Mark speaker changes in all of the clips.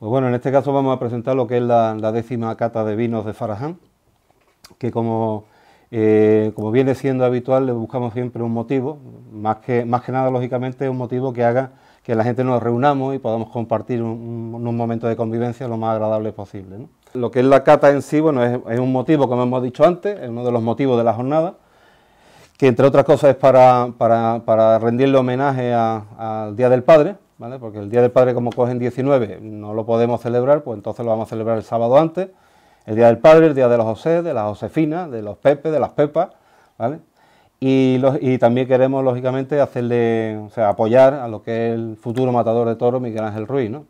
Speaker 1: Pues bueno, en este caso vamos a presentar lo que es la, décima cata de vinos de Faraján, que eh, como, viene siendo habitual le buscamos siempre un motivo, más que, más que nada lógicamente un motivo que haga que la gente nos reunamos y podamos compartir un, momento de convivencia lo más agradable posible. Lo que es la cata en sí, bueno, es, un motivo, como hemos dicho antes, es uno de los motivos de la jornada, que entre otras cosas es para, para, para rendirle homenaje al Día del Padre, porque el Día del Padre como cogen 19 no lo podemos celebrar, pues entonces lo vamos a celebrar el sábado antes. El Día del Padre, el Día de los José, de las Josefinas, de los Pepe, de las Pepas, Y, también queremos, lógicamente, hacerle, o sea, apoyar a lo que es el futuro matador de toros, Miguel Ángel Ruiz, ¿no?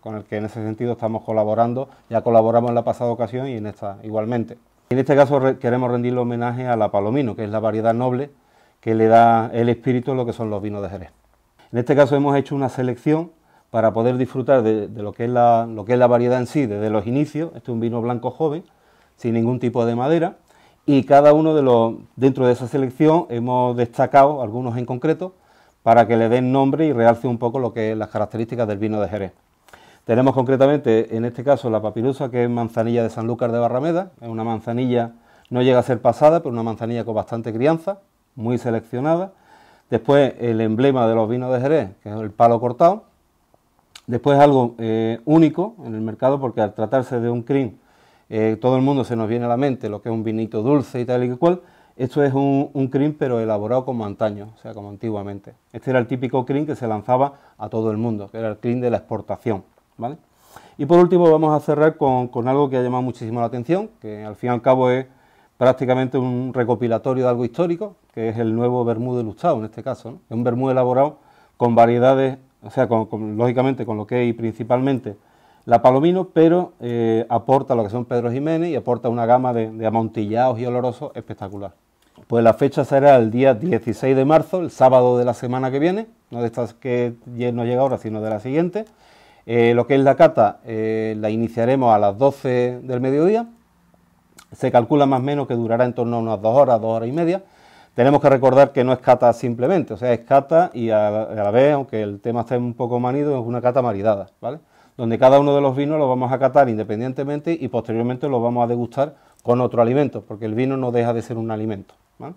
Speaker 1: con el que en ese sentido estamos colaborando, ya colaboramos en la pasada ocasión y en esta igualmente. En este caso queremos rendirle homenaje a la Palomino, que es la variedad noble que le da el espíritu a lo que son los vinos de Jerez. En este caso hemos hecho una selección para poder disfrutar de, lo, que es la, variedad en sí desde los inicios. Este es un vino blanco joven, sin ningún tipo de madera. Y cada uno de los, dentro de esa selección, hemos destacado algunos en concreto para que le den nombre y realce un poco lo que las características del vino de Jerez. Tenemos concretamente, en este caso, la papirusa, que es manzanilla de Sanlúcar de Barrameda. Es una manzanilla, no llega a ser pasada, pero una manzanilla con bastante crianza, muy seleccionada. Después el emblema de los vinos de Jerez, que es el palo cortado. Después algo eh, único en el mercado, porque al tratarse de un crin, eh, todo el mundo se nos viene a la mente lo que es un vinito dulce y tal y cual. Esto es un, un pero elaborado como antaño, o sea, como antiguamente. Este era el típico crin que se lanzaba a todo el mundo, que era el crin de la exportación. ¿vale? Y por último vamos a cerrar con, con, algo que ha llamado muchísimo la atención, que al fin y al cabo es prácticamente un recopilatorio de algo histórico, que es el nuevo vermú de en este caso. Es un vermú elaborado con variedades, o sea, lógicamente con lo que es principalmente la palomino, pero eh, aporta lo que son Pedro Jiménez y aporta una gama de, amontillados y olorosos espectacular. Pues la fecha será el día 16 de marzo, el sábado de la semana que viene, no de estas que no llega ahora, sino de la siguiente. Eh, lo que es la cata eh, la iniciaremos a las 12 del mediodía. Se calcula más o menos que durará en torno a unas dos horas, dos horas y media. Tenemos que recordar que no es cata simplemente, o sea, es cata y a la, vez, aunque el tema esté un poco manido, es una cata maridada, ¿vale? Donde cada uno de los vinos los vamos a catar independientemente y posteriormente los vamos a degustar con otro alimento, porque el vino no deja de ser un alimento. ¿vale?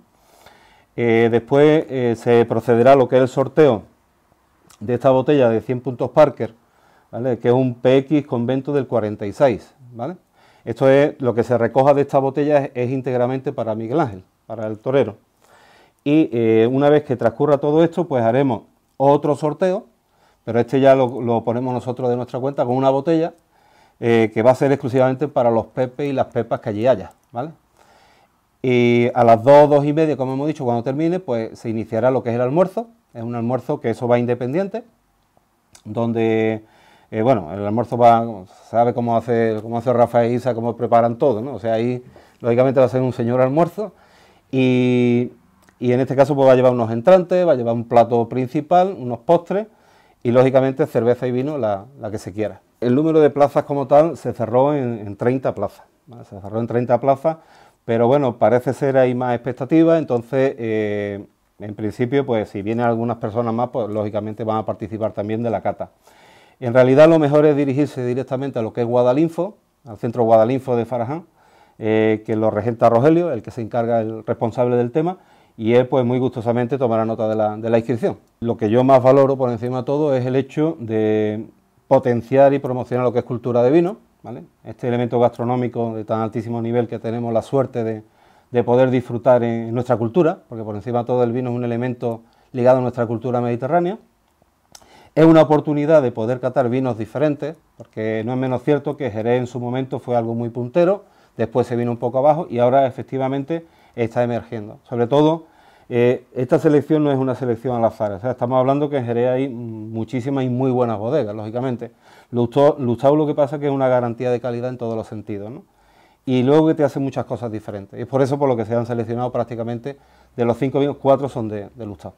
Speaker 1: Eh, después eh, se procederá a lo que es el sorteo de esta botella de 100 puntos Parker, ¿vale? que es un PX convento del 46. ¿vale? Esto es lo que se recoja de esta botella es íntegramente para Miguel Ángel, para el torero. Y eh, una vez que transcurra todo esto, pues haremos otro sorteo, pero este ya lo, ponemos nosotros de nuestra cuenta con una botella eh, que va a ser exclusivamente para los pepes y las pepas que allí haya, ¿vale? Y a las 2, 2 y media, como hemos dicho, cuando termine, pues se iniciará lo que es el almuerzo. Es un almuerzo que eso va independiente, donde, eh, bueno, el almuerzo va, sabe cómo hace, cómo hace Rafael Isa, cómo preparan todo, ¿no? O sea, ahí, lógicamente, va a ser un señor almuerzo. Y y en este caso pues, va a llevar unos entrantes, va a llevar un plato principal, unos postres y lógicamente cerveza y vino la, que se quiera. El número de plazas como tal se cerró en, 30 plazas, se cerró en 30 plazas, pero bueno, parece ser hay más expectativa, entonces eh, en principio pues si vienen algunas personas más pues lógicamente van a participar también de la cata. En realidad lo mejor es dirigirse directamente a lo que es Guadalinfo, al centro Guadalinfo de Faraján, eh, que lo regenta Rogelio, el que se encarga, el responsable del tema, y él pues muy gustosamente tomará nota de la, inscripción. Lo que yo más valoro por encima de todo es el hecho de potenciar y promocionar lo que es cultura de vino, ¿vale? este elemento gastronómico de tan altísimo nivel que tenemos la suerte de, de poder disfrutar en, en nuestra cultura, porque por encima de todo el vino es un elemento ligado a nuestra cultura mediterránea. Es una oportunidad de poder catar vinos diferentes, porque no es menos cierto que Jerez en su momento fue algo muy puntero, después se vino un poco abajo y ahora efectivamente está emergiendo. Sobre todo, eh, esta selección no es una selección al azar, estamos hablando que en Jerez hay muchísimas y muy buenas bodegas, lógicamente. Lustau lo que pasa es que es una garantía de calidad en todos los sentidos, Y luego que te hace muchas cosas diferentes. Y es por eso por lo que se han seleccionado prácticamente de los cinco cuatro son de, de Lustau.